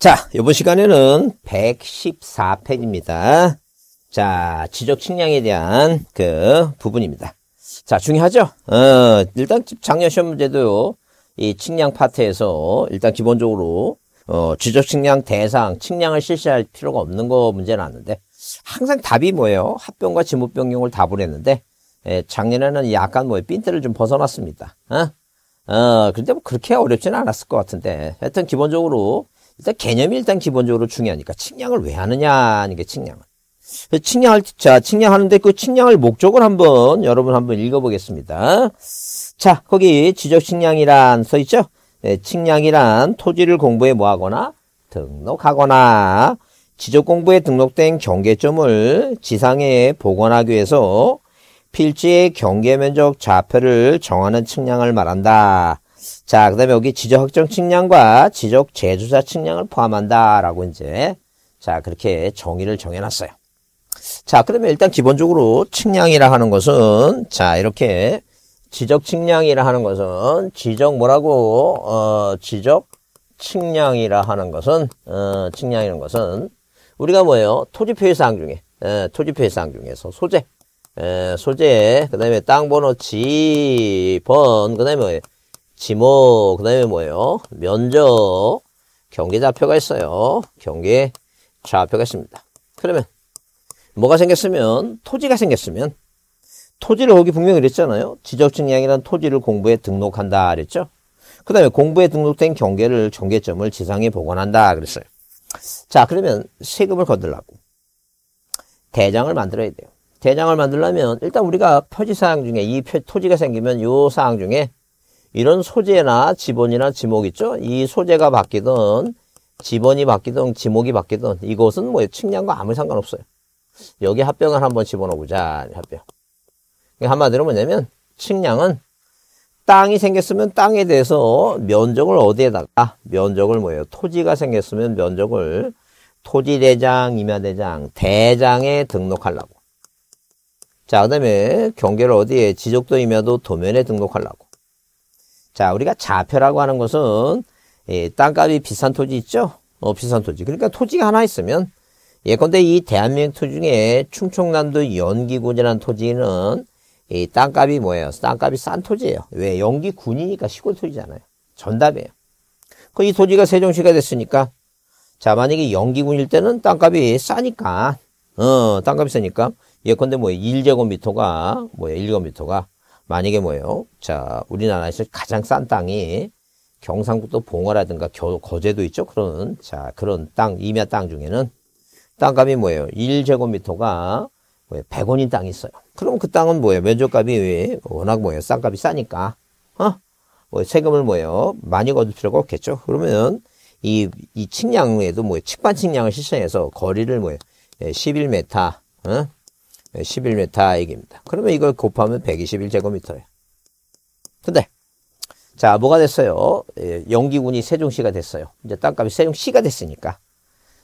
자, 이번 시간에는 114페이지입니다. 자, 지적 측량에 대한 그 부분입니다. 자, 중요하죠? 어, 일단 작년 시험 문제도이 측량 파트에서 일단 기본적으로, 어, 지적 측량 대상, 측량을 실시할 필요가 없는 거 문제 나왔는데, 항상 답이 뭐예요? 합병과 지목 변경을 답을 했는데, 예, 작년에는 약간 뭐 핀트를 좀 벗어났습니다. 어? 어, 근데 뭐 그렇게 어렵지는 않았을 것 같은데, 하여튼 기본적으로, 일단 개념이 일단 기본적으로 중요하니까 측량을 왜 하느냐는 게 측량을. 측량할 자 측량하는데 그 측량을 목적을 한번 여러분 한번 읽어보겠습니다. 자 거기 지적 측량이란 써 있죠? 네, 측량이란 토지를 공부에 뭐하거나 등록하거나 지적 공부에 등록된 경계점을 지상에 복원하기 위해서 필지의 경계 면적 좌표를 정하는 측량을 말한다. 자, 그 다음에 여기 지적 확정 측량과 지적 재조사 측량을 포함한다라고 이제 자, 그렇게 정의를 정해놨어요. 자, 그 다음에 일단 기본적으로 측량이라 하는 것은 자, 이렇게 지적 측량이라 하는 것은 지적 뭐라고 어 지적 측량이라 하는 것은 어 측량이라는 것은 우리가 뭐예요? 토지표의 사항 중에 에, 예, 토지표의 사항 중에서 소재 에, 예, 소재 그다음에 땅 번호 지번 그다음에 뭐예요? 지목, 그 다음에 뭐예요? 면적, 경계 좌표가 있어요. 경계 좌표가 있습니다. 그러면 뭐가 생겼으면 토지가 생겼으면 토지를 보기 분명히 그랬잖아요. 지적증량이란 토지를 공부에 등록한다 그랬죠. 그 다음에 공부에 등록된 경계를 경계점을 지상에 복원한다 그랬어요. 자 그러면 세금을 거들라고 대장을 만들어야 돼요. 대장을 만들려면 일단 우리가 표지사항 중에 이 토지가 생기면 이 사항 중에 이런 소재나 지번이나 지목 있죠? 이 소재가 바뀌든 지번이 바뀌든 지목이 바뀌든 이것은 뭐예요? 측량과 아무 상관없어요. 여기 합병을 한번 집어넣어보자. 합병. 그러니까 한마디로 뭐냐면 측량은 땅이 생겼으면 땅에 대해서 면적을 어디에다가 면적을 뭐예요? 토지가 생겼으면 면적을 토지대장, 임야대장, 대장에 등록하려고. 자, 그 다음에 경계를 어디에? 지적도 임야도 도면에 등록하려고. 자, 우리가 자표라고 하는 것은 예, 땅값이 비싼 토지 있죠? 어, 비싼 토지. 그러니까 토지가 하나 있으면 예컨대 이 대한민국 토지 중에 충청남도 연기군이라는 토지는 이 땅값이 뭐예요? 땅값이 싼 토지예요. 왜? 연기군이니까 시골 토지잖아요. 전담이에요. 그 이 토지가 세종시가 됐으니까 자 만약에 연기군일 때는 땅값이 싸니까 어 땅값이 싸니까 예컨대 뭐 1제곱미터가 뭐예요? 1제곱미터가 만약에 뭐예요? 자, 우리나라에서 가장 싼 땅이 경상북도 봉화라든가 겨, 거제도 있죠? 그런, 자, 그런 땅, 임야 땅 중에는 땅값이 뭐예요? 1제곱미터가 뭐예요? 100원인 땅이 있어요. 그럼 그 땅은 뭐예요? 면적값이 워낙 뭐예요? 싼값이 싸니까. 어? 뭐 세금을 뭐예요? 많이 거둘 필요가 없겠죠? 그러면 이, 이 측량에도 뭐예요? 측반 측량을 실시해서 거리를 뭐예요? 11m, 예, 어? 11m 얘기입니다. 그러면 이걸 곱하면 121제곱미터예요. 근데 자 뭐가 됐어요? 예, 영기군이 세종시가 됐어요. 이제 땅값이 세종시가 됐으니까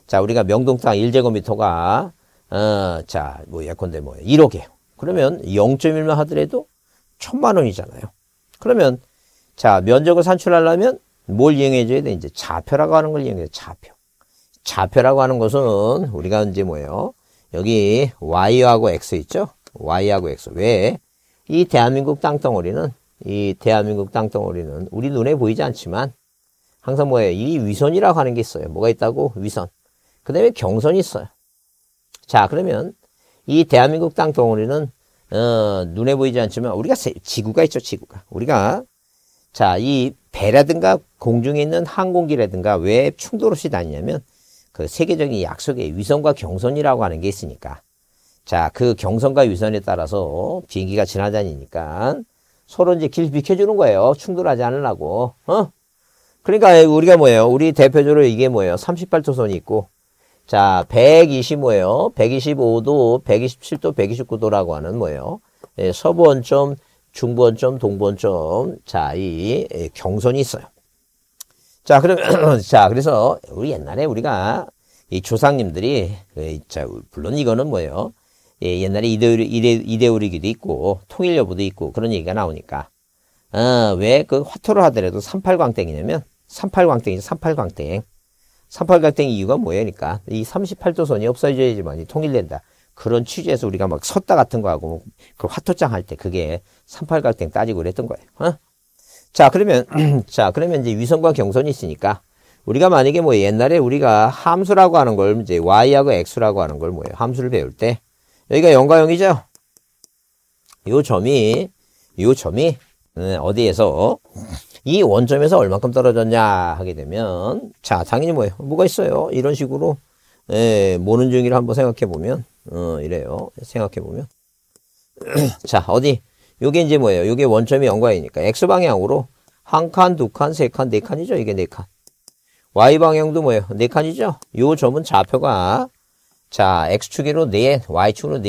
자 우리가 명동 땅 1제곱미터가 어, 자뭐 예컨대 뭐 1억이에요. 그러면 0.1만 하더라도 천만 원이잖아요. 그러면 자 면적을 산출하려면 뭘이용해줘야 돼? 이제 좌표라고 하는 걸 이용해요. 좌표. 좌표라고 하는 것은 우리가 이제 뭐예요? 여기 Y하고 X 있죠? Y하고 X. 왜? 이 대한민국 땅덩어리는, 이 대한민국 땅덩어리는 우리 눈에 보이지 않지만 항상 뭐예요? 이 위선이라고 하는 게 있어요. 뭐가 있다고? 위선. 그 다음에 경선이 있어요. 자, 그러면 이 대한민국 땅덩어리는, 어, 눈에 보이지 않지만 우리가 세, 지구가 있죠, 지구가. 우리가 자, 이 배라든가 공중에 있는 항공기라든가 왜 충돌 없이 다니냐면 그 세계적인 약속의 위선과 경선이라고 하는 게 있으니까. 자, 그 경선과 위선에 따라서 비행기가 지나다니니까 서로 이제 길 비켜주는 거예요. 충돌하지 않으려고. 어? 그러니까 우리가 뭐예요? 우리 대표적으로 이게 뭐예요? 38도선이 있고, 자, 120 뭐예요? 125도, 127도, 129도라고 하는 뭐예요? 예, 서부 원점, 중부 원점, 동부 원점, 자, 이 경선이 있어요. 자, 그럼, 자, 그래서 우리 옛날에 우리가 이 조상님들이, 그, 자, 물론 이거는 뭐예요? 예, 옛날에 이데오리, 기도 있고, 통일 여부도 있고, 그런 얘기가 나오니까. 어, 왜 그 화토를 하더라도 38광땡이냐면, 38광땡이죠, 38광땡. 38광땡 이유가 뭐예요? 그러니까, 이 38조선이 없어져야지만 통일된다. 그런 취지에서 우리가 막 섰다 같은 거 하고, 그 화토장 할 때 그게 38광땡 따지고 그랬던 거예요. 어? 자, 그러면, 자, 그러면 이제 위선과 경선이 있으니까, 우리가 만약에 뭐 옛날에 우리가 함수라고 하는 걸 이제 y하고 x라고 하는 걸 뭐예요? 함수를 배울 때, 여기가 0과 0이죠? 요 점이, 요 점이, 음, 어디에서, 이 원점에서 얼만큼 떨어졌냐 하게 되면, 자, 당연히 뭐예요? 뭐가 있어요? 이런 식으로, 예, 모는 중이를 한번 생각해 보면, 어, 이래요. 생각해 보면. 자, 어디? 요게 이제 뭐예요? 요게 원점이 영과이니까 x 방향으로 한 칸, 두 칸, 세 칸, 네 칸이죠. 이게 네 칸. y 방향도 뭐예요? 네 칸이죠. 요 점은 좌표가 자, x축으로 4, y축으로 4,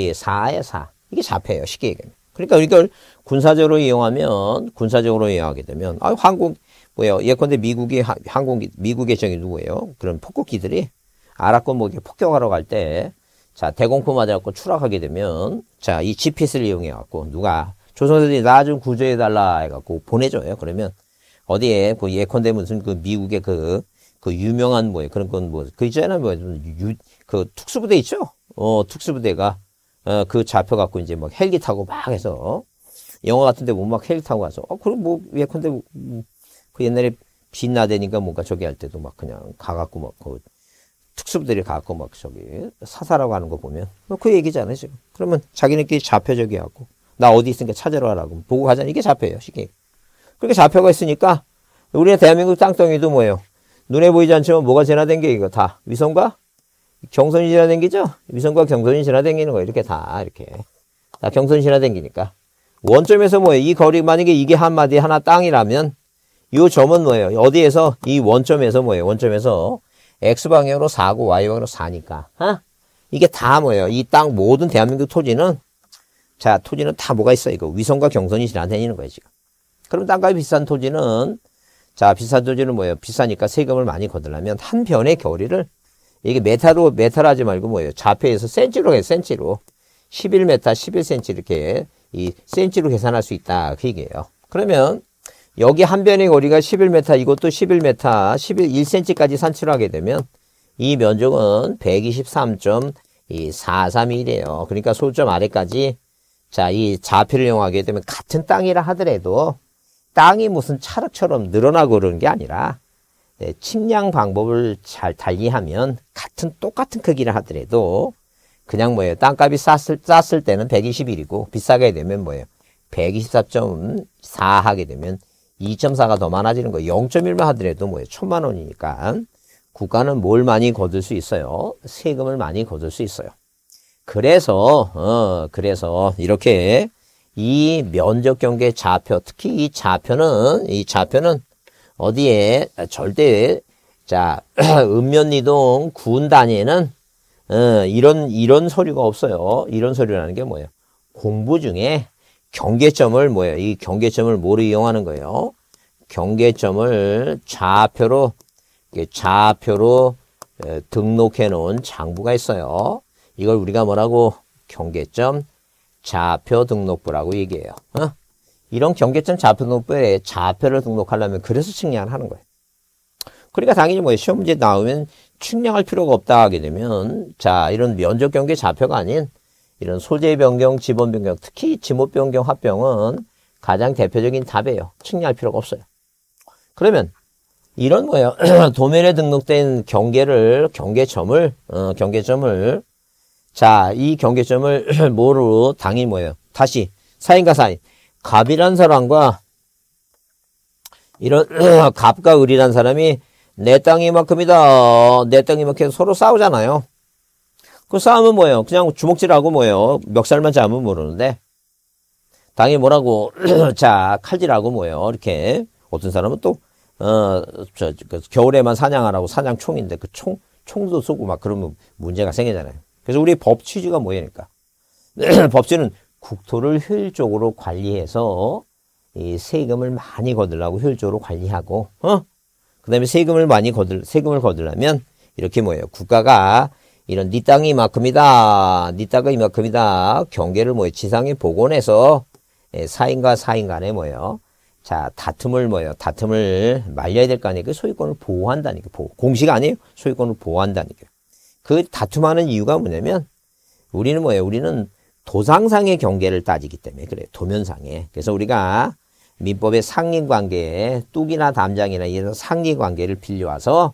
4에 4. 이게 좌표예요. 쉽게 얘기하면. 그러니까 이걸 군사적으로 이용하면 군사적으로 이용하게 되면 아, 한국 뭐예요? 예컨대 미국이 항공 미국 의정이 누구예요? 그런 폭격기들이 아랍권 목이 뭐 폭격하러 갈 때 자 대공포 맞아갖고 추락하게 되면 자이 GPS를 이용해 갖고 누가 조선세들이 나 좀구조해달라 해갖고 보내줘요. 그러면 어디에 그 예컨대 무슨 그 미국의 그, 그 유명한 뭐예 그런 건 뭐 그 있잖아요. 뭐그 유, 그 특수부대 있죠. 어 특수부대가 어, 그 잡혀갖고 이제 막 헬기 타고 막 해서 영화 같은데 못막 뭐 헬기 타고 가서 어 그럼 뭐 예컨대 뭐, 뭐 그 옛날에 빛나대니까 뭔가 저기 할 때도 막 그냥 가갖고 막 그 특수부대를 갖고 막 저기 사사라고 하는 거 보면 뭐그 얘기잖아요 지금. 그러면 자기네끼리 잡혀 저기 하고 나 어디 있으니까 찾으러 가라고. 보고 가자는 이게 잡혀요 쉽게. 그렇게 잡혀가 있으니까, 우리의 대한민국 땅덩이도 뭐예요? 눈에 보이지 않지만 뭐가 진화된 게 이거 다. 위성과 경선이 진화된게죠 위성과 경선이 진화된기는 거 이렇게 다, 이렇게. 다 경선이 진화된게니까 원점에서 뭐예요? 이 거리, 만약에 이게 한마디 하나 땅이라면, 이 점은 뭐예요? 어디에서? 이 원점에서 뭐예요? 원점에서 X방향으로 4고 Y방향으로 4니까. 어? 이게 다 뭐예요? 이 땅 모든 대한민국 토지는 자, 토지는 다 뭐가 있어? 요 이거 위성과 경선이 지나다니는 거예요, 지금. 그럼 땅값이 비싼 토지는 자, 비싼 토지는 뭐예요? 비싸니까 세금을 많이 거두려면 한 변의 결의를 이게 메타로 메타라 하지 말고 뭐예요? 좌표에서 센치로 해, 센치로. 11m, 11cm 이렇게 이 센치로 계산할 수 있다. 그 얘기예요. 그러면 여기 한 변의 거리가 11m, 이것도 11m, 11 1cm까지 산치로 하게 되면 이 면적은 1 2 3 4 3이래요 그러니까 소점 아래까지 자, 이자표를 이용하게 되면 같은 땅이라 하더라도 땅이 무슨 차흙처럼 늘어나고 그러는 게 아니라 네, 측량 방법을 잘 달리하면 같은 똑같은 크기를 하더라도 그냥 뭐예요. 땅값이 쌌을, 쌌을 때는 121이고 비싸게 되면 뭐예요. 124.4 하게 되면 2.4가 더 많아지는 거예요. 0.1만 하더라도 뭐예요. 천만 원이니까 국가는 뭘 많이 거둘 수 있어요. 세금을 많이 거둘 수 있어요. 그래서 어 그래서 이렇게 이 면적 경계 좌표 특히 이 좌표는 이 좌표는 어디에 절대 자 읍면이동 군 단위는 에 어, 이런 이런 소리가 없어요. 이런 소리라는 게 뭐예요? 공부 중에 경계점을 뭐예요? 이 경계점을 뭐로 이용하는 거예요? 경계점을 좌표로 좌표로 등록해 놓은 장부가 있어요. 이걸 우리가 뭐라고 경계점 좌표 등록부라고 얘기해요. 어? 이런 경계점 좌표 등록부에 좌표를 등록하려면 그래서 측량을 하는 거예요. 그러니까 당연히 뭐 시험 문제 나오면 측량할 필요가 없다 하게 되면 자 이런 면적 경계 좌표가 아닌 이런 소재 변경, 지번 변경, 특히 지목 변경, 합병은 가장 대표적인 답이에요. 측량할 필요가 없어요. 그러면 이런 거예요. 도면에 등록된 경계를 경계점을 어, 경계점을 자, 이 경계점을 뭐로 당이 뭐예요? 다시 사인과 사인. 갑이란 사람과 이런 갑과 을이란 사람이 내 땅이 만큼이다. 내 땅이 만큼 서로 싸우잖아요. 그 싸움은 뭐예요? 그냥 주먹질하고 뭐예요? 멱살만 잡으면 모르는데. 당이 뭐라고? 자, 칼질하고 뭐예요? 이렇게. 어떤 사람은 또, 어, 저, 저, 그 겨울에만 사냥하라고 사냥총인데 그 총, 총도 쏘고 막 그러면 문제가 생기잖아요. 그래서 우리 법 취지가 뭐니까 법치는 국토를 효율적으로 관리해서 이 세금을 많이 거들라고 효율적으로 관리하고 어? 그다음에 세금을 많이 거들 세금을 거들려면 이렇게 뭐예요? 국가가 이런 네 땅이 이만큼이다. 네 땅이 이만큼이다. 경계를 뭐예요? 지상에 복원해서 예, 사인과 사인 간에 뭐예요? 자, 다툼을 뭐예요? 다툼을 말려야 될 거 아니에요? 그 소유권을 보호한다니까. 보호. 공식 아니에요? 소유권을 보호한다니까. 그 다툼하는 이유가 뭐냐면 우리는 뭐예요? 우리는 도상상의 경계를 따지기 때문에 그래 도면상에. 그래서 우리가 민법의 상인 관계에 뚝이나 담장이나 이런 상리 관계를 빌려와서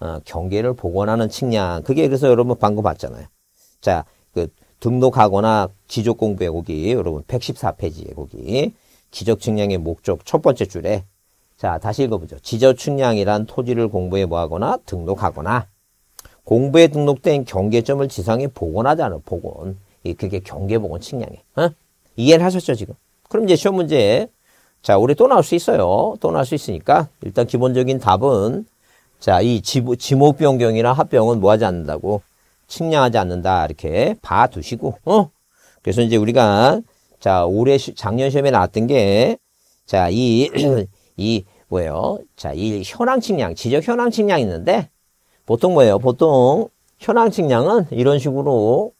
어, 경계를 복원하는 측량. 그게 그래서 여러분 방금 봤잖아요. 자, 그 등록하거나 지적 공부의 고기 여러분 114페이지의 고기 지적 측량의 목적 첫 번째 줄에 자, 다시 읽어보죠. 지적 측량이란 토지를 공부해 뭐하거나 등록하거나 공부에 등록된 경계점을 지상에 복원하자는 복원. 이 그게 경계복원 측량이에요. 어? 이해를 하셨죠 지금? 그럼 이제 시험 문제 자 우리 또 나올 수 있어요. 또 나올 수 있으니까 일단 기본적인 답은 자이 지목 변경이나 합병은 뭐하지 않는다고 측량하지 않는다 이렇게 봐두시고 어 그래서 이제 우리가 자 올해 작년 시험에 나왔던 게자이 이 뭐예요? 자이 현황 측량 지적 현황 측량 있는데 보통 뭐예요? 보통 현황 측량은 이런 식으로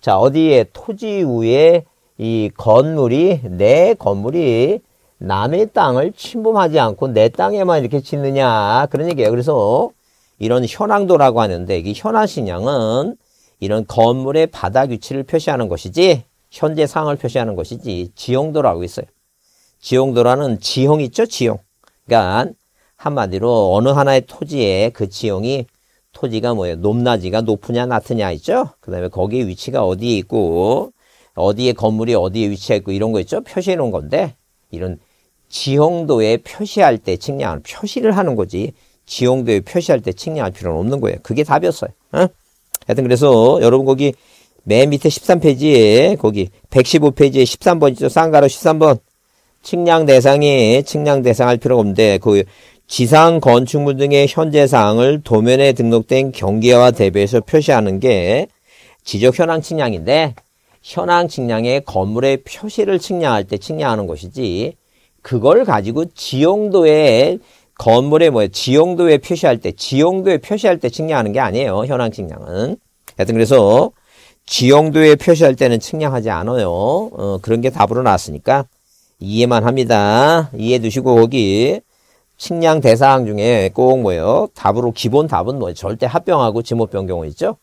자 어디에 토지 위에 이 건물이 내 건물이 남의 땅을 침범하지 않고 내 땅에만 이렇게 짓느냐 그런 얘기예요. 그래서 이런 현황도라고 하는데 이 현황식량은 이런 건물의 바닥 위치를 표시하는 것이지 현재 상황을 표시하는 것이지 지형도라고 있어요. 지형도라는 지형 있죠? 지형. 그러니까 한마디로 어느 하나의 토지에 그 지형이 토지가 뭐예요? 높낮이가 높으냐 낮으냐 있죠? 그 다음에 거기에 위치가 어디에 있고 어디에 건물이 어디에 위치해 있고 이런 거 있죠? 표시해 놓은 건데 이런 지형도에 표시할 때측량하 표시를 하는 거지 지형도에 표시할 때 측량할 필요는 없는 거예요. 그게 답이었어요. 어? 하여튼 그래서 여러분 거기 맨 밑에 13페이지에 거기 115페이지에 13번 있죠. 쌍가로 13번 측량 대상이 측량 대상할 필요가 없는데 그 지상 건축물 등의 현재 사항을 도면에 등록된 경계와 대비해서 표시하는 게 지적 현황 측량인데 현황 측량에 건물의 표시를 측량할 때 측량하는 것이지 그걸 가지고 지용도에 건물의 뭐 지용도에 표시할 때 지용도에 표시할 때 측량하는 게 아니에요. 현황 측량은. 하여튼 그래서 지용도에 표시할 때는 측량하지 않아요. 어, 그런 게 답으로 나왔으니까 이해만 합니다. 이해 두시고 거기 식량 대상 중에 꼭 뭐예요? 답으로 기본 답은 뭐예요? 절대 합병하고 지목 변경은 있죠.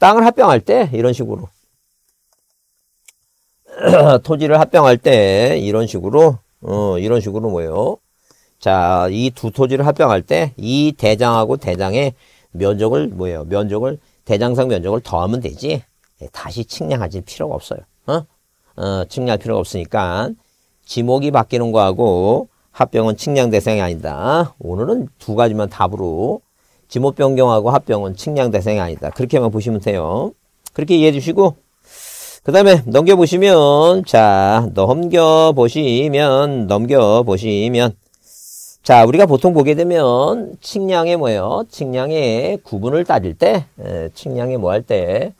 땅을 합병할 때 이런 식으로 토지를 합병할 때 이런 식으로 어, 이런 식으로 뭐예요? 자, 이 두 토지를 합병할 때 이 대장하고 대장의 면적을 뭐예요? 면적을 대장상 면적을 더하면 되지. 예, 다시 측량하지 필요가 없어요. 어? 어, 측량할 필요가 없으니까 지목이 바뀌는 거하고 합병은 측량 대상이 아니다. 오늘은 두 가지만 답으로 지목 변경하고 합병은 측량 대상이 아니다. 그렇게만 보시면 돼요. 그렇게 이해해 주시고 그 다음에 넘겨보시면 자 넘겨보시면 넘겨보시면 자 우리가 보통 보게 되면 측량에 뭐예요? 측량에 구분을 따질 때 에, 측량에 뭐 뭐할 때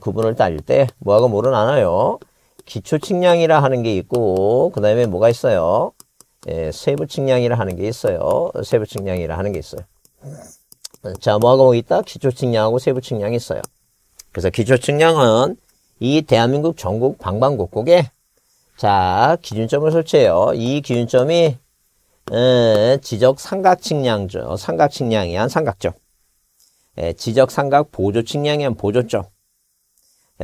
구분을 따질 때 뭐하고 뭐를 나눠요? 기초 측량이라 하는 게 있고 그 다음에 뭐가 있어요? 예, 세부 측량이라 하는 게 있어요. 세부 측량이라 하는 게 있어요. 자, 뭐하고 뭐 있다? 기초 측량하고 세부 측량이 있어요. 그래서 기초 측량은 이 대한민국 전국 방방곡곡에 자, 기준점을 설치해요. 이 기준점이 예, 지적 삼각 측량죠. 삼각 측량이 한 삼각점. 예, 지적 삼각 보조 측량이 한 보조점.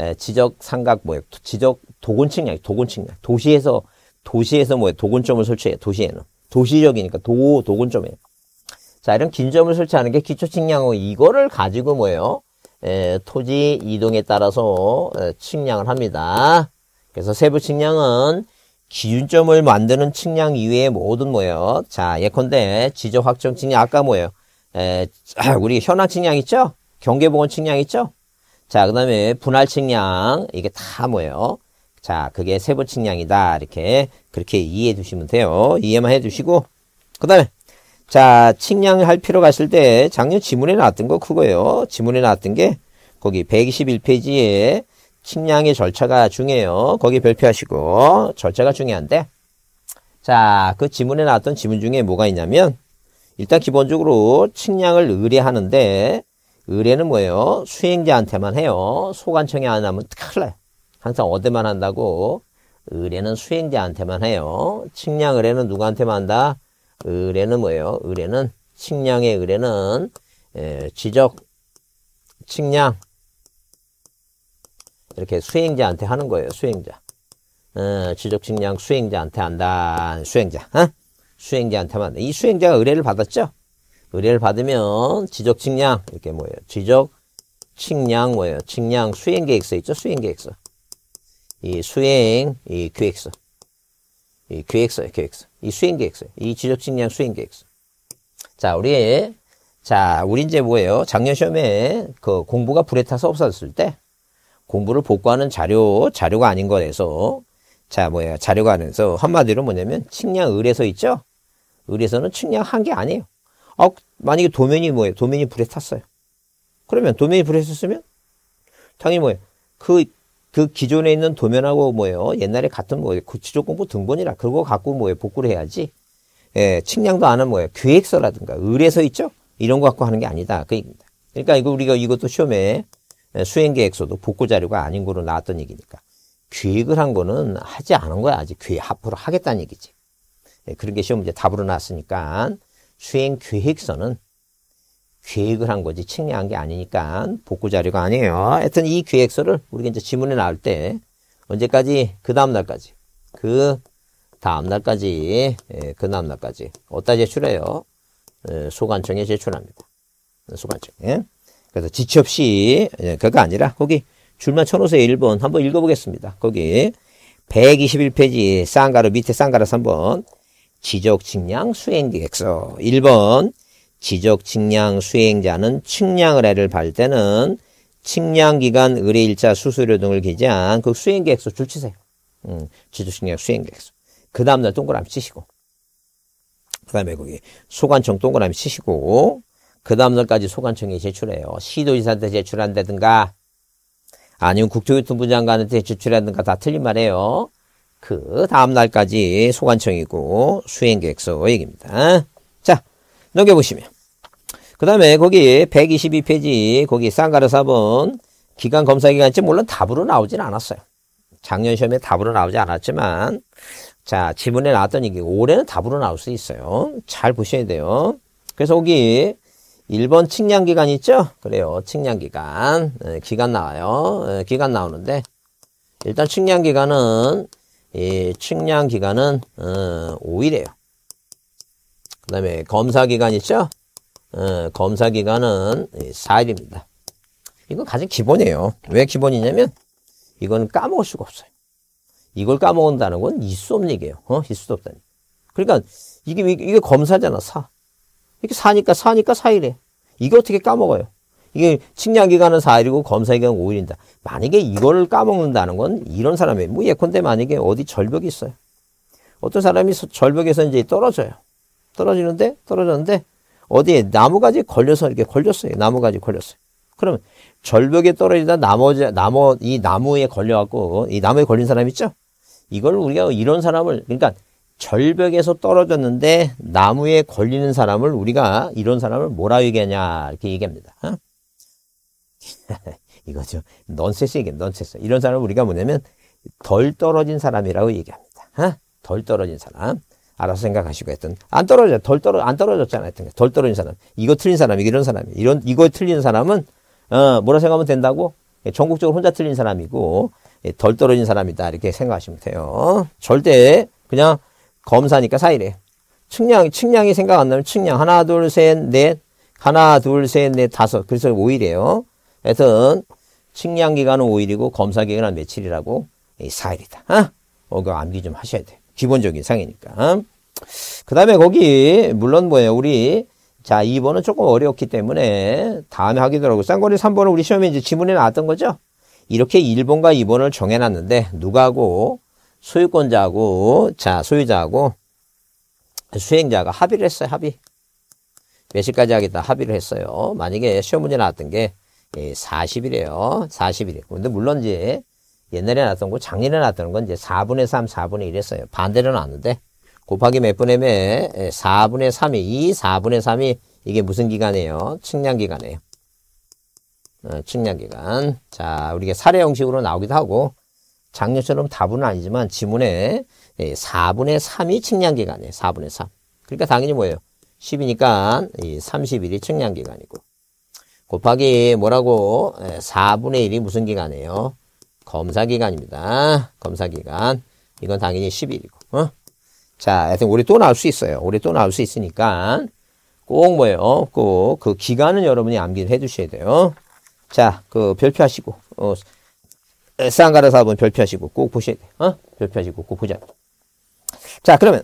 예, 지적 삼각 모역, 지적 도군 측량, 도군 측량. 도시에서 도시에서 뭐예요? 도군점을 설치해 도시에는 도시적이니까 도 도군점이에요. 자 이런 긴 점을 설치하는 게 기초 측량이고 이거를 가지고 뭐예요? 에, 토지 이동에 따라서 에, 예, 측량을 합니다. 그래서 세부 측량은 기준점을 만드는 측량 이외의 모든 뭐예요? 자 예컨대 지적 확정 측량 아까 뭐예요? 에, 우리 현황 측량 있죠? 경계보건 측량 있죠? 자, 그 다음에 분할 측량, 이게 다 뭐예요? 자, 그게 세부 측량이다. 이렇게, 그렇게 이해해 주시면 돼요. 이해만 해 주시고, 그 다음에, 자, 측량할 을 필요가 있을 때, 작년 지문에 나왔던 거 그거예요. 지문에 나왔던 게, 거기 121페이지에 측량의 절차가 중요해요. 거기 별표하시고, 절차가 중요한데, 자, 그 지문에 나왔던 지문 중에 뭐가 있냐면, 일단 기본적으로 측량을 의뢰하는데, 의뢰는 뭐예요? 수행자한테만 해요. 소관청에 안 하면 큰일 나요. 항상 어디만 한다고. 의뢰는 수행자한테만 해요. 측량 의뢰는 누구한테만 한다? 의뢰는 뭐예요? 의뢰는 측량의 의뢰는 예, 지적, 측량 이렇게 수행자한테 하는 거예요. 수행자. 어, 지적, 측량 수행자한테 한다. 수행자. 어? 수행자한테만. 이 수행자가 의뢰를 받았죠? 의뢰를 받으면 지적 측량 이렇게 뭐예요? 지적 측량 뭐예요? 측량 수행 계획서 있죠? 수행 계획서. 이 수행 이 계획서. 이 계획서예요, 계획서. 이 수행 계획서. 이 지적 측량 수행 계획서. 자, 우리 자, 우리 이제 뭐예요? 작년 시험에 그 공부가 불에 타서 없어졌을 때 공부를 복구하는 자료, 자료가 아닌 거에서 자, 뭐예요? 자료가 아니서 한마디로 뭐냐면 측량 의뢰서 있죠? 의뢰서는 측량한 게 아니에요. 아, 만약에 도면이 뭐예요? 도면이 불에 탔어요. 그러면 도면이 불에 탔으면 당연히 뭐예요? 그, 그 기존에 있는 도면하고 뭐예요? 옛날에 같은 뭐예요? 구치조건부 그 등본이라 그거 갖고 뭐예요? 복구를 해야지. 예, 측량도 안 한 뭐예요? 계획서라든가 의뢰서 있죠? 이런 거 갖고 하는 게 아니다. 그 얘기입니다. 그러니까 이거 우리가 이것도 시험에 예, 수행 계획서도 복구 자료가 아닌 거로 나왔던 얘기니까 계획을 한 거는 하지 않은 거야 아직 계획 앞으로 하겠다는 얘기지. 예, 그런 게 시험 문제 답으로 나왔으니까 수행 계획서는 계획을 한 거지 측량한 게 아니니까 복구 자료가 아니에요. 하여튼 이 계획서를 우리가 이제 지문에 나올 때 언제까지 그 다음 날까지 그 다음 날까지 예, 그 다음 날까지 어디다 제출해요? 예, 소관청에 제출합니다. 소관청. 예? 그래서 지체 없이 예, 그거 아니라 거기 줄만 쳐놓으세요. 1번 한번 읽어보겠습니다. 거기 121페이지 쌍가루 밑에 쌍가루 3번 지적 측량 수행계획서 1번 지적 측량 수행자는 측량을 해를 받을 때는 측량기간 의뢰일자 수수료 등을 기재한 그 수행계획서 줄 치세요. 음, 지적 측량 수행계획서. 그 다음날 동그라미 치시고 그 다음에 거기 소관청 동그라미 치시고 그 다음날까지 소관청에 제출해요. 시도지사한테 제출한다든가 아니면 국토교통부 장관한테 제출한다든가 다 틀린 말이에요. 그 다음날까지 소관청이고 수행계획서 얘기입니다. 자 넘겨보시면 그 다음에 거기 122페이지 거기 쌍가르 4번 기간 검사 기간치 물론 답으로 나오진 않았어요. 작년 시험에 답으로 나오지 않았지만 자 지문에 나왔던 얘기 올해는 답으로 나올 수 있어요. 잘 보셔야 돼요. 그래서 거기 1번 측량기간 있죠? 그래요. 측량기간. 네, 기간 나와요. 네, 기간 나오는데 일단 측량기간은 이 측량 기간은 어, 5일이에요. 그 다음에 검사 기간 있죠? 어, 검사 기간은 4일입니다. 이건 가장 기본이에요. 왜 기본이냐면 이건 까먹을 수가 없어요. 이걸 까먹는다는 건 있수 없는 얘기예요. 어? 있 수도 없다니. 그러니까 이게 이게 검사잖아 사. 이렇게 사니까 사니까 사일에 이게 어떻게 까먹어요? 이게 측량 기간은 4일이고 검사 기간 5일입니다 만약에 이걸 까먹는다는 건 이런 사람이 뭐 예컨대 만약에 어디 절벽이 있어요. 어떤 사람이 절벽에서 이제 떨어져요. 떨어지는데 떨어졌는데 어디에 나무가지 걸려서 이렇게 걸렸어요. 나무가지 걸렸어요. 그러면 절벽에 떨어지다 나머지 나머 이 나무에 걸려갖고 이 나무에 걸린 사람 있죠? 이걸 우리가 이런 사람을 그러니까 절벽에서 떨어졌는데 나무에 걸리는 사람을 우리가 이런 사람을 뭐라 얘기하냐 이렇게 얘기합니다. 어? 이거죠. 넌센스 얘기, 넌센스. 이런 사람을 우리가 뭐냐면 덜 떨어진 사람이라고 얘기합니다. 어? 덜 떨어진 사람. 알아서 생각하시고 했던 안 떨어져 덜 떨어 안 떨어졌잖아 했던 덜 떨어진 사람 이거 틀린 사람이 이런 사람이 이런 이거 틀린 사람은 어 뭐라 생각하면 된다고 예, 전국적으로 혼자 틀린 사람이고 예, 덜 떨어진 사람이다 이렇게 생각하시면 돼요 절대 그냥 검사니까 사이래 측량 측량이 생각 안 나면 측량 하나 둘 셋 넷 하나 둘 셋 넷 다섯 그래서 오일이에요 하여튼 측량 기간은 5일이고 검사 기간은 며칠이라고 4일이다. 어? 그 암기 좀 하셔야 돼. 기본적인 상이니까. 아? 그 다음에 거기 물론 뭐예요. 우리 자 2번은 조금 어렵기 때문에 다음에 하기도 하고 쌍거리 3번은 우리 시험에 이제 지문에 나왔던 거죠. 이렇게 1번과 2번을 정해놨는데 누가고 소유권자하고 자 소유자하고 수행자가 합의를 했어요. 합의. 몇 시까지 하겠다 합의를 했어요. 만약에 시험 문제 나왔던 게 예, 40이래요. 4 0일래 근데 물론 이제 옛날에 나왔던 거, 작년에 나왔던 건 이제 4분의 3, 4분의 1했어요. 반대로 나왔는데 곱하기 몇 분의 몇? 4분의 예, 3이, 이 4분의 3이 이게 무슨 기간이에요? 측량기간이에요. 어, 측량기간. 자, 우리가 사례 형식으로 나오기도 하고 작년처럼 답은 아니지만 지문에 4분의 예, 3이 측량기간이에요. 4분의 3. 그러니까 당연히 뭐예요? 10이니까 30일이 측량기간이고 곱하기 뭐라고 4분의 예, 1이 무슨 기간이에요? 검사 기간입니다. 검사 기간. 이건 당연히 10일이고. 어? 자, 하여튼 우리 또 나올 수 있어요. 우리 또 나올 수 있으니까 꼭 뭐예요? 꼭 그 기간은 여러분이 암기를 해두셔야 돼요. 자, 그 별표하시고 어, 쌍가라 사업 별표하시고 꼭 보셔야 돼요. 어? 별표하시고 꼭 보자. 자, 그러면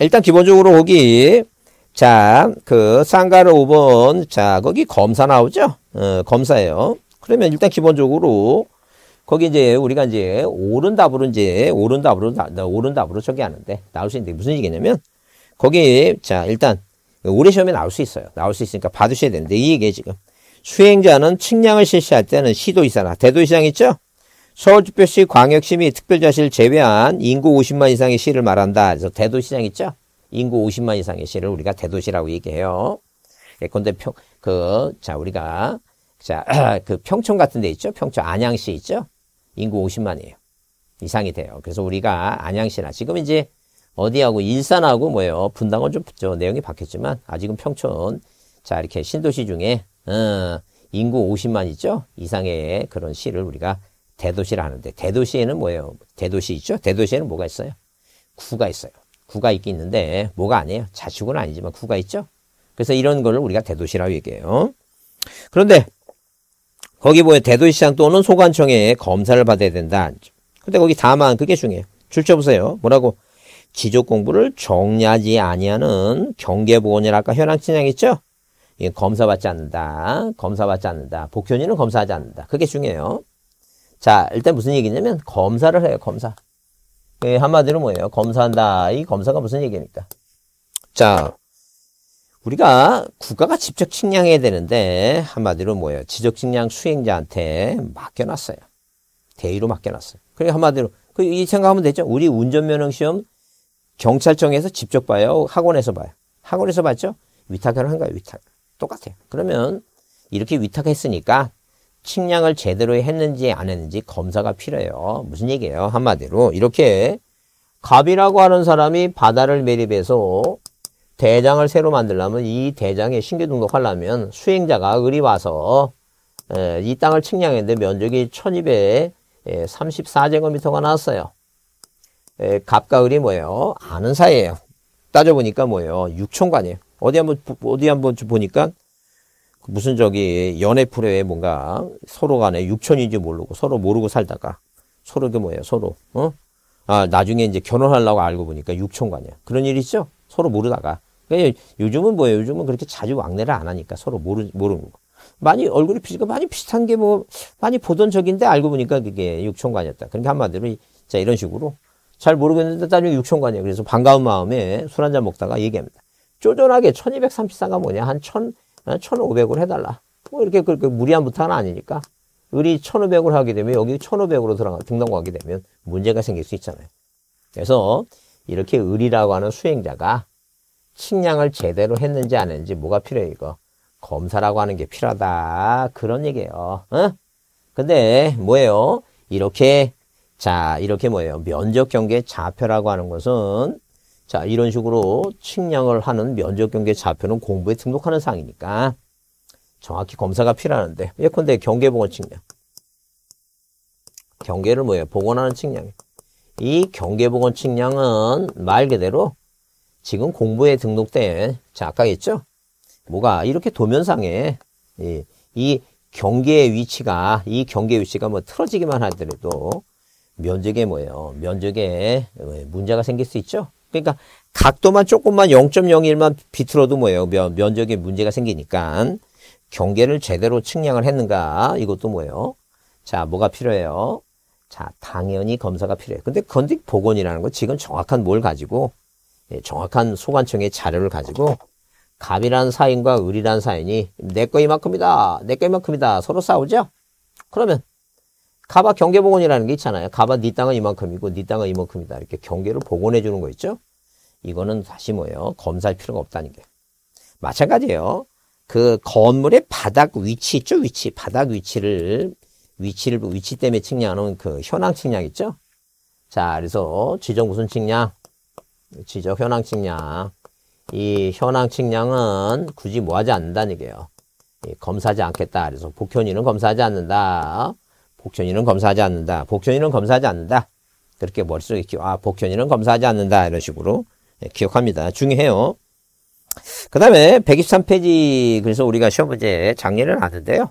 일단 기본적으로 거기 자, 그 상가로 5번. 자, 거기 검사 나오죠? 어, 검사예요. 그러면 일단 기본적으로 거기 이제 우리가 이제 옳은 답으로 이제 옳은 답으로 옳은 답으로 저기 하는데 나올 수 있는데 무슨 얘기냐면 거기 자, 일단 올해 시험에 나올 수 있어요. 나올 수 있으니까 봐두셔야 되는데 이얘기 지금 수행자는 측량을 실시할 때는 시도이사나 대도시장 있죠? 서울특별시 광역시 및특별자실 제외한 인구 50만 이상의 시를 말한다. 그래서 대도시장 있죠? 인구 50만 이상의 시를 우리가 대도시라고 얘기해요. 예컨대 평, 그, 자, 우리가, 자, 그 평촌 같은 데 있죠? 평촌 안양시 있죠? 인구 50만이에요. 이상이 돼요. 그래서 우리가 안양시나 지금 이제 어디하고 일산하고 뭐예요? 분당은 좀붙 내용이 바뀌었지만 아직은 평촌. 자, 이렇게 신도시 중에, 어, 인구 50만 있죠? 이상의 그런 시를 우리가 대도시라 하는데 대도시에는 뭐예요? 대도시 있죠? 대도시에는 뭐가 있어요? 구가 있어요. 구가 있긴 있는데 뭐가 아니에요. 자축은 아니지만 구가 있죠. 그래서 이런 걸 우리가 대도시라고 얘기해요. 그런데 거기 보여 대도시장 또는 소관청에 검사를 받아야 된다. 근데 거기 다만 그게 중요해요. 출처 보세요. 뭐라고? 지적 공부를 정리하지 아니하는 경계보원이라 아까 현황진행 있죠? 예, 검사받지 않는다. 검사받지 않는다. 복현이는 검사하지 않는다. 그게 중요해요. 자, 일단 무슨 얘기냐면 검사를 해요. 검사. 예, 한마디로 뭐예요? 검사한다. 이 검사가 무슨 얘기입니까? 자, 우리가 국가가 직접 측량해야 되는데 한마디로 뭐예요? 지적 측량 수행자한테 맡겨놨어요. 대의로 맡겨놨어요. 그래 한마디로 그이 생각하면 되죠. 우리 운전면허 시험 경찰청에서 직접 봐요. 학원에서 봐요. 학원에서 봤죠? 위탁을 한 거예요. 위탁. 똑같아요. 그러면 이렇게 위탁했으니까 측량을 제대로 했는지 안 했는지 검사가 필요해요. 무슨 얘기예요? 한마디로 이렇게 갑이라고 하는 사람이 바다를 매립해서 대장을 새로 만들려면 이 대장에 신규 등록하려면 수행자가 의리 와서 이 땅을 측량했는데 면적이 1234제곱미터가 나왔어요. 갑과 을이 뭐예요? 아는 사이예요. 따져보니까 뭐예요? 육천관이에요 어디 한번 어디 한번 보니까 무슨 저기 연애 프로에 뭔가 서로 간에 육촌인지 모르고 서로 모르고 살다가 서로 그 뭐예요 서로 어? 아 나중에 이제 결혼하려고 알고 보니까 육촌관이야 그런 일 있죠 서로 모르다가 그러니까 요즘은 뭐예요 요즘은 그렇게 자주 왕래를 안 하니까 서로 모르 모르는 거 많이 얼굴이 비슷 많이 비슷한 게 뭐 많이 보던 적인데 알고 보니까 그게 육촌관이었다 그러니까 한마디로 자 이런 식으로 잘 모르겠는데 나중에 육촌관이야 그래서 반가운 마음에 술 한잔 먹다가 얘기합니다 쪼존하게 천이백삼십사가 뭐냐 한천 1,500으로 어? 해달라. 뭐 이렇게 그렇게 무리한 부탁은 아니니까. 을이 1,500으로 하게 되면 여기 1,500으로 들어가, 등록하게 되면 문제가 생길 수 있잖아요. 그래서 이렇게 을이라고 하는 수행자가 측량을 제대로 했는지 안 했는지 뭐가 필요해 이거. 검사라고 하는 게 필요하다. 그런 얘기예요. 어? 근데 뭐예요? 이렇게 자 이렇게 뭐예요? 면적 경계 좌표라고 하는 것은 자, 이런 식으로 측량을 하는 면적 경계 좌표는 공부에 등록하는 사항이니까 정확히 검사가 필요하는데 예컨대 경계보건 측량. 경계를 뭐예요? 복원하는 측량. 이경계복원 측량은 말 그대로 지금 공부에 등록된 자, 아까 했죠? 뭐가 이렇게 도면상에 예, 이, 이 경계의 위치가 이 경계 위치가 뭐 틀어지기만 하더라도 면적에 뭐예요? 면적에 문제가 생길 수 있죠? 그러니까 각도만 조금만 0.01만 비틀어도 뭐예요? 면, 면적에 문제가 생기니까 경계를 제대로 측량을 했는가? 이것도 뭐예요? 자, 뭐가 필요해요? 자, 당연히 검사가 필요해요. 근데 건딕 복원이라는 건 지금 정확한 뭘 가지고 예, 정확한 소관청의 자료를 가지고 갑이라는 사인과 을이라는 사인이 내꺼 이만큼이다. 내꺼 이만큼이다. 서로 싸우죠? 그러면 가바 경계복원이라는 게 있잖아요. 가바 네 땅은 이만큼이고 네 땅은 이만큼이다. 이렇게 경계를 복원해 주는 거 있죠. 이거는 다시 뭐예요? 검사할 필요가 없다는 게. 마찬가지예요. 그 건물의 바닥 위치 있죠? 위치. 바닥 위치를 위치를 위치 때문에 측량하는 그 현황 측량 있죠? 자, 그래서 지적 무슨 측량? 지적 현황 측량. 이 현황 측량은 굳이 뭐 하지 않는다는 얘기예요. 검사하지 않겠다. 그래서 복현이는 검사하지 않는다. 복현이는 검사하지 않는다. 복현이는 검사하지 않는다. 그렇게 머릿속에 기억, 아, 복현이는 검사하지 않는다. 이런 식으로 예, 기억합니다. 중요해요. 그 다음에 123페이지, 그래서 우리가 시험 문제 작년에 나왔는데요.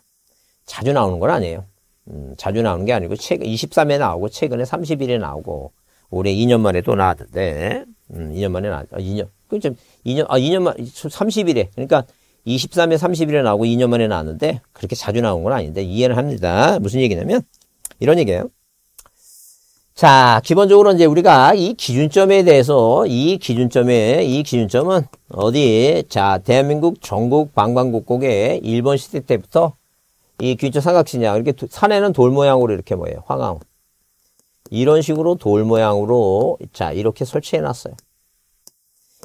자주 나오는 건 아니에요. 음, 자주 나오는 게 아니고, 최근 23에 나오고, 최근에 3일에 나오고, 올해 2년 만에 또 나왔는데, 음, 2년 만에 나왔, 아, 2년, 그좀 2년, 아, 2년만, 30일에. 그러니까 23에 31에 나오고 2년 만에 나왔는데 그렇게 자주 나온 건 아닌데 이해를 합니다. 무슨 얘기냐면 이런 얘기예요. 자, 기본적으로 이제 우리가 이 기준점에 대해서 이 기준점에 이 기준점은 어디? 자, 대한민국 전국 방방곡곡에 일본 시대 때부터 이 기준점 삼각지냐 이렇게 도, 산에는 돌 모양으로 이렇게 뭐예요? 황황. 이런 식으로 돌 모양으로 자, 이렇게 설치해 놨어요.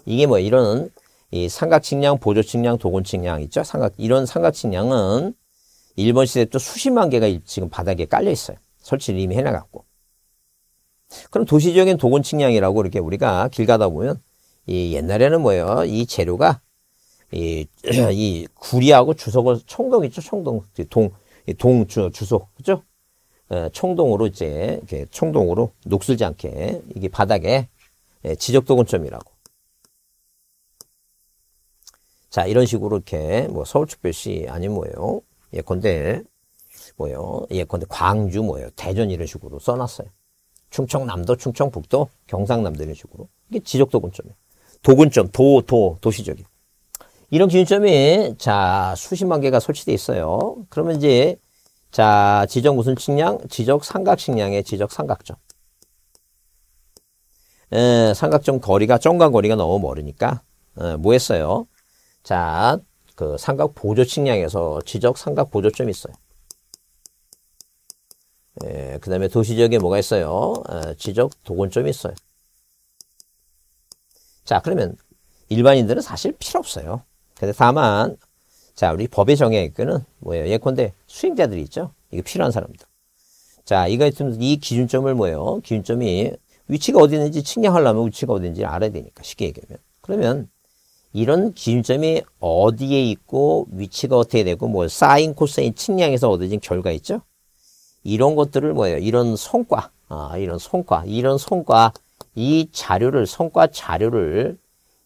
이게 뭐 이런 이 삼각측량, 보조측량, 도곤측량 있죠? 삼각, 이런 삼각측량은 일본 시대부 수십만 개가 지금 바닥에 깔려 있어요. 설치를 이미 해놔갖고 그럼 도시적인 도곤측량이라고 이렇게 우리가 길 가다 보면 이 옛날에는 뭐예요? 이 재료가 이, 이 구리하고 주석을 총동 있죠? 총동. 동, 동, 주, 주석. 그죠? 총동으로 어, 이제 이렇게 총동으로 녹슬지 않게 이게 바닥에 예, 지적도곤점이라고. 자, 이런 식으로 이렇게 뭐 서울특별시 아니 뭐예요. 예컨대 뭐요. 예컨대 광주 뭐예요. 대전 이런 식으로 써놨어요. 충청남도, 충청북도, 경상남도 이런 식으로. 이게 지적도군점이에요. 도군점, 도, 도, 도시적이에 이런 기준점이 자 수십만 개가 설치되어 있어요. 그러면 이제 자 지적 무슨 측량? 지적 삼각 측량의 지적 삼각점. 에, 삼각점 거리가 점과 거리가 너무 멀으니까 에, 뭐 했어요? 자, 그 삼각 보조 측량에서 지적 삼각 보조점이 있어요. 예, 그 다음에 도시 지역에 뭐가 있어요? 아, 지적 도건점이 있어요. 자, 그러면 일반인들은 사실 필요 없어요. 근데 다만, 자, 우리 법의 정의에는 뭐예요? 예컨대 수행자들이 있죠? 이거 필요한 사람들. 자, 이거 있으면 이 기준점을 뭐예요? 기준점이 위치가 어디 있는지 측량하려면 위치가 어디 있는지 알아야 되니까, 쉽게 얘기하면. 그러면 이런 기준점이 어디에 있고 위치가 어떻게 되고 뭐 사인 코사인 측량에서 얻어진 결과 있죠. 이런 것들을 뭐예요? 이런 성과, 아, 이런 성과, 이런 성과, 이 자료를 성과 자료를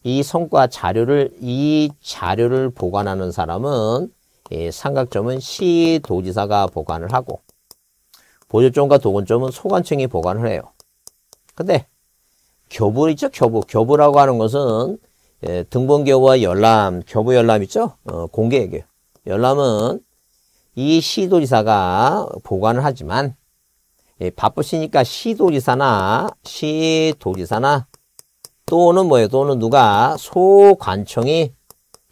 이 성과 자료를 이 자료를 보관하는 사람은 예, 삼각점은 시도지사가 보관을 하고 보조점과 도건점은 소관청이 보관을 해요. 근데 교부있죠 교부. 교부라고 하는 것은 예, 등본교와 열람, 교부 열람 있죠? 어, 공개외교. 열람은 이 시도지사가 보관을 하지만 예, 바쁘시니까 시도지사나 시도지사나 또는 뭐예요? 또는 누가 소관청이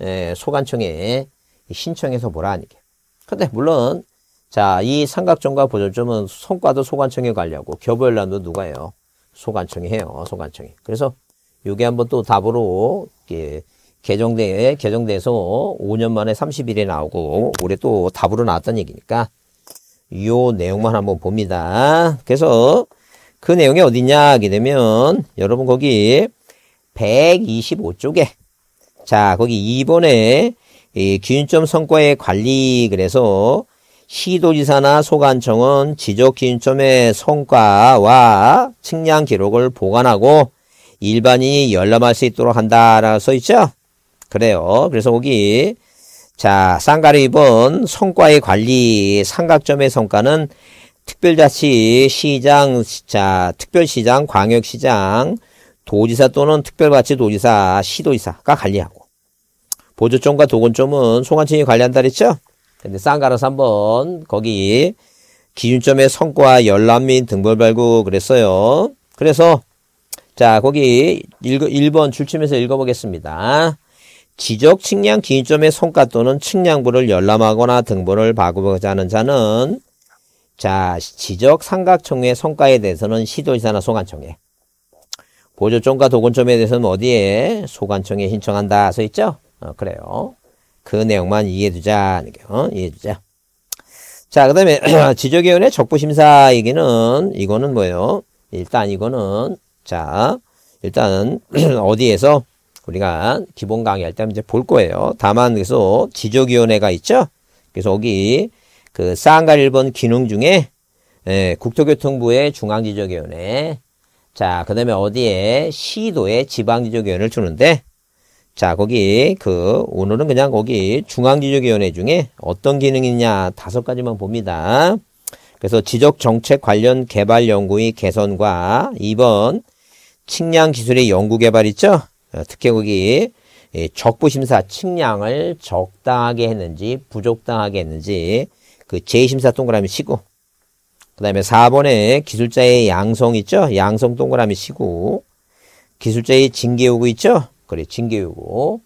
예, 소관청에 신청해서 보라 아니게. 근데 물론 자이 삼각존과 보존점은 손과도 소관청에 관리하고 교부 열람도 누가요? 소관청이 해요. 소관청이. 그래서 요게 한번 또 답으로 예, 개정돼 개정돼서 5년 만에 30일에 나오고 올해 또 답으로 나왔던 얘기니까 요 내용만 한번 봅니다. 그래서 그 내용이 어디냐 하게 되면 여러분 거기 125쪽에 자 거기 이번에이 기준점 성과의 관리 그래서 시도지사나 소관청은 지적 기준점의 성과와 측량 기록을 보관하고 일반인이 열람할 수 있도록 한다라고 써있죠? 그래요. 그래서 거기 자 쌍가를 입은 성과의 관리 삼각점의 성과는 특별자치 시장 자 특별시장 광역시장 도지사 또는 특별자치 도지사 시도지사가 관리하고 보조점과 도건점은 송환청이 관리한다 그랬죠? 근데 쌍가라서 한번 거기 기준점의 성과 열람 및 등벌 발굴 그랬어요. 그래서 자, 거기 1, 번 줄치면서 읽어보겠습니다. 지적 측량 기준점의 손가 또는 측량부를 열람하거나 등본을 바꾸고자 하는 자는 자, 지적 삼각총의 성과에 대해서는 시도지사나 소관청에 보조점과 도건점에 대해서는 어디에 소관청에 신청한다 써 있죠? 어, 그래요. 그 내용만 이해해두자. 어? 이해해두자. 자, 그 다음에 지적위원회 적부심사 얘기는 이거는 뭐예요? 일단 이거는 자, 일단 은 어디에서 우리가 기본 강의할 때 이제 볼 거예요. 다만 그래서 지적위원회가 있죠. 그래서 여기 그 쌍갈 일본 기능 중에 예, 국토교통부의 중앙지적위원회 자, 그 다음에 어디에 시도에 지방지적위원회를 주는데 자, 거기 그 오늘은 그냥 거기 중앙지적위원회 중에 어떤 기능이 있냐 다섯 가지만 봅니다. 그래서 지적 정책 관련 개발 연구의 개선과 2번 측량 기술의 연구개발 있죠? 어, 특혜국이 적부심사 측량을 적당하게 했는지 부적당하게 했는지 그 제2심사 동그라미 치고 그 다음에 4번에 기술자의 양성 있죠? 양성 동그라미 치고 기술자의 징계 요구 있죠? 그래 징계 요구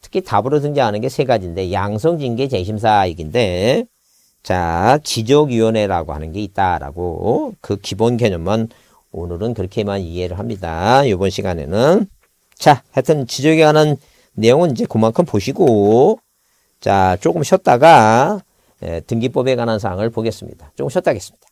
특히 답으로 등장하는 게 세 가지인데 양성 징계 제2심사 이긴데자 지적위원회라고 하는 게 있다라고 그 기본 개념만 오늘은 그렇게만 이해를 합니다. 이번 시간에는. 자, 하여튼 지적에 관한 내용은 이제 그만큼 보시고, 자, 조금 쉬었다가, 예, 등기법에 관한 사항을 보겠습니다. 조금 쉬었다 하겠습니다.